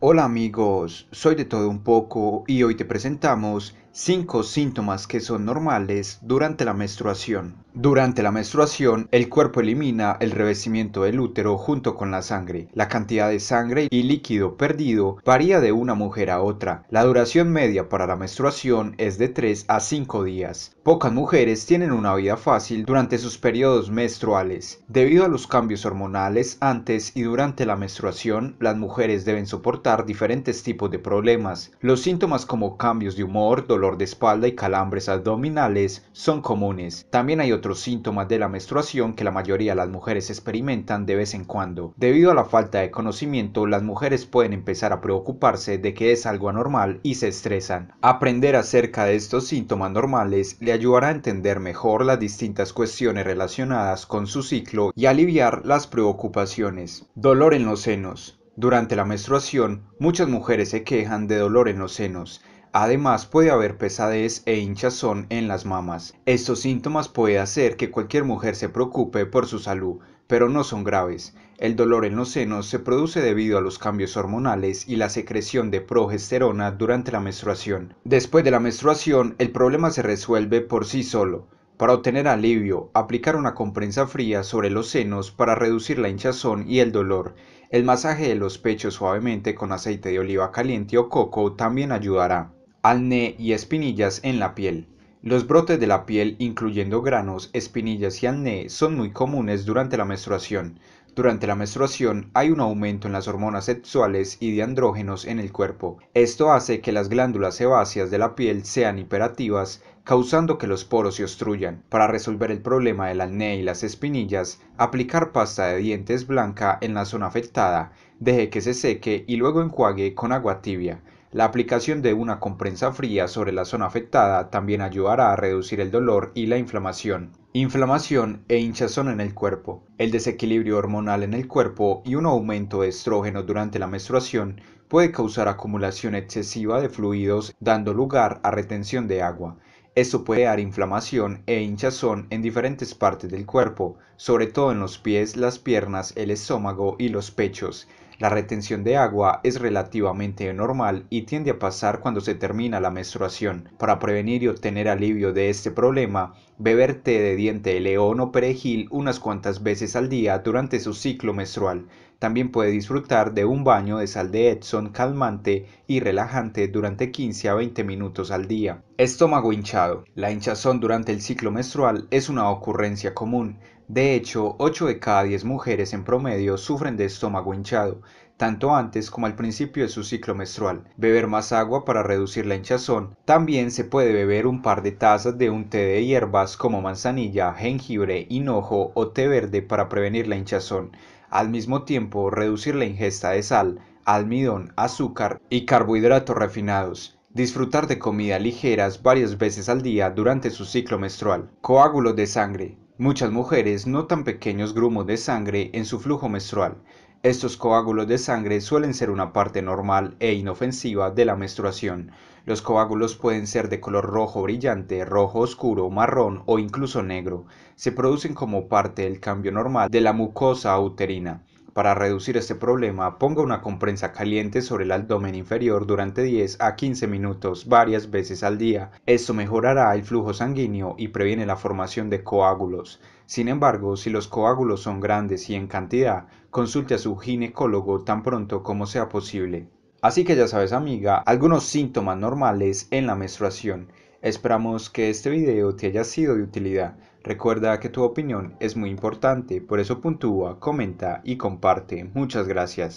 Hola amigos, soy de todo un poco y hoy te presentamos 5 síntomas que son normales durante la menstruación. Durante la menstruación, el cuerpo elimina el revestimiento del útero junto con la sangre. La cantidad de sangre y líquido perdido varía de una mujer a otra. La duración media para la menstruación es de 3 a 5 días. Pocas mujeres tienen una vida fácil durante sus periodos menstruales. Debido a los cambios hormonales antes y durante la menstruación, las mujeres deben soportar diferentes tipos de problemas. Los síntomas como cambios de humor, dolor de espalda y calambres abdominales son comunes. También hay otros síntomas de la menstruación que la mayoría de las mujeres experimentan de vez en cuando. Debido a la falta de conocimiento, las mujeres pueden empezar a preocuparse de que es algo anormal y se estresan. Aprender acerca de estos síntomas normales le ayudará a entender mejor las distintas cuestiones relacionadas con su ciclo y aliviar las preocupaciones. Dolor en los senos. Durante la menstruación, muchas mujeres se quejan de dolor en los senos, Además puede haber pesadez e hinchazón en las mamas. Estos síntomas pueden hacer que cualquier mujer se preocupe por su salud, pero no son graves. El dolor en los senos se produce debido a los cambios hormonales y la secreción de progesterona durante la menstruación. Después de la menstruación, el problema se resuelve por sí solo. Para obtener alivio, aplicar una compresa fría sobre los senos para reducir la hinchazón y el dolor. El masaje de los pechos suavemente con aceite de oliva caliente o coco también ayudará acné y espinillas en la piel. Los brotes de la piel, incluyendo granos, espinillas y alné, son muy comunes durante la menstruación. Durante la menstruación hay un aumento en las hormonas sexuales y de andrógenos en el cuerpo. Esto hace que las glándulas sebáceas de la piel sean hiperativas, causando que los poros se obstruyan. Para resolver el problema del acné y las espinillas, aplicar pasta de dientes blanca en la zona afectada, deje que se seque y luego enjuague con agua tibia. La aplicación de una compresa fría sobre la zona afectada también ayudará a reducir el dolor y la inflamación. Inflamación e hinchazón en el cuerpo. El desequilibrio hormonal en el cuerpo y un aumento de estrógeno durante la menstruación puede causar acumulación excesiva de fluidos dando lugar a retención de agua. Esto puede dar inflamación e hinchazón en diferentes partes del cuerpo, sobre todo en los pies, las piernas, el estómago y los pechos. La retención de agua es relativamente normal y tiende a pasar cuando se termina la menstruación. Para prevenir y obtener alivio de este problema, beber té de diente de león o perejil unas cuantas veces al día durante su ciclo menstrual. También puede disfrutar de un baño de sal de Epsom calmante y relajante durante 15 a 20 minutos al día. Estómago hinchado. La hinchazón durante el ciclo menstrual es una ocurrencia común. De hecho, 8 de cada 10 mujeres en promedio sufren de estómago hinchado tanto antes como al principio de su ciclo menstrual, beber más agua para reducir la hinchazón. También se puede beber un par de tazas de un té de hierbas como manzanilla, jengibre, hinojo o té verde para prevenir la hinchazón. Al mismo tiempo, reducir la ingesta de sal, almidón, azúcar y carbohidratos refinados. Disfrutar de comida ligeras varias veces al día durante su ciclo menstrual. Coágulos de sangre. Muchas mujeres notan pequeños grumos de sangre en su flujo menstrual. Estos coágulos de sangre suelen ser una parte normal e inofensiva de la menstruación. Los coágulos pueden ser de color rojo brillante, rojo oscuro, marrón o incluso negro. Se producen como parte del cambio normal de la mucosa uterina. Para reducir este problema, ponga una compresa caliente sobre el abdomen inferior durante 10 a 15 minutos varias veces al día. Esto mejorará el flujo sanguíneo y previene la formación de coágulos. Sin embargo, si los coágulos son grandes y en cantidad, consulte a su ginecólogo tan pronto como sea posible. Así que ya sabes amiga, algunos síntomas normales en la menstruación. Esperamos que este video te haya sido de utilidad. Recuerda que tu opinión es muy importante, por eso puntúa, comenta y comparte. Muchas gracias.